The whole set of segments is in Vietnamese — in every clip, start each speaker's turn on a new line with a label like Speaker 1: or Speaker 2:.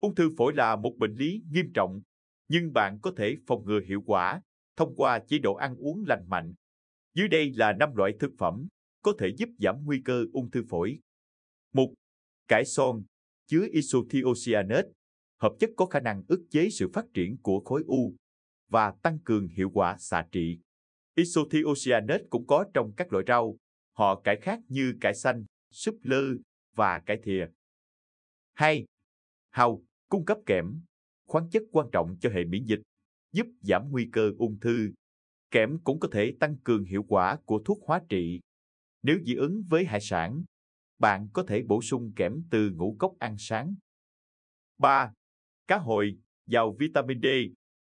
Speaker 1: Ung thư phổi là một bệnh lý nghiêm trọng, nhưng bạn có thể phòng ngừa hiệu quả thông qua chế độ ăn uống lành mạnh. Dưới đây là năm loại thực phẩm có thể giúp giảm nguy cơ ung thư phổi. 1. Cải son chứa isothiocyanate, hợp chất có khả năng ức chế sự phát triển của khối u và tăng cường hiệu quả xạ trị. Isothiocyanate cũng có trong các loại rau, họ cải khác như cải xanh, súp lơ và cải thìa. 2. Hàu cung cấp kẽm, khoáng chất quan trọng cho hệ miễn dịch, giúp giảm nguy cơ ung thư. Kẽm cũng có thể tăng cường hiệu quả của thuốc hóa trị. Nếu dị ứng với hải sản, bạn có thể bổ sung kẽm từ ngũ cốc ăn sáng. 3. Cá hồi giàu vitamin D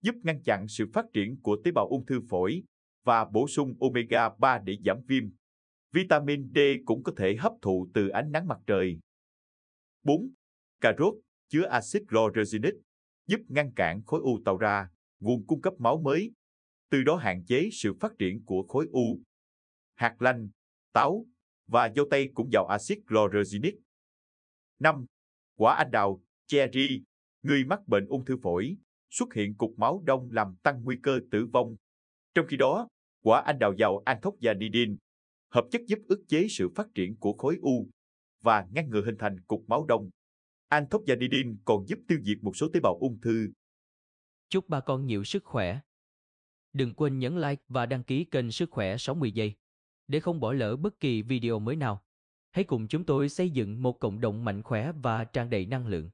Speaker 1: giúp ngăn chặn sự phát triển của tế bào ung thư phổi và bổ sung omega 3 để giảm viêm. Vitamin D cũng có thể hấp thụ từ ánh nắng mặt trời. 4. Cà rốt chứa axit chlorogenic, giúp ngăn cản khối u tạo ra, nguồn cung cấp máu mới, từ đó hạn chế sự phát triển của khối u. Hạt lanh, táo và dâu tây cũng giàu axit chlorogenic. 5. Quả anh đào, cherry, người mắc bệnh ung thư phổi, xuất hiện cục máu đông làm tăng nguy cơ tử vong. Trong khi đó, quả anh đào giàu anthocyanidin, hợp chất giúp ức chế sự phát triển của khối u và ngăn ngừa hình thành cục máu đông. Anthocyanidin còn giúp tiêu diệt một số tế bào ung thư.
Speaker 2: Chúc bà con nhiều sức khỏe. Đừng quên nhấn like và đăng ký kênh Sức Khỏe 60 giây để không bỏ lỡ bất kỳ video mới nào. Hãy cùng chúng tôi xây dựng một cộng đồng mạnh khỏe và tràn đầy năng lượng.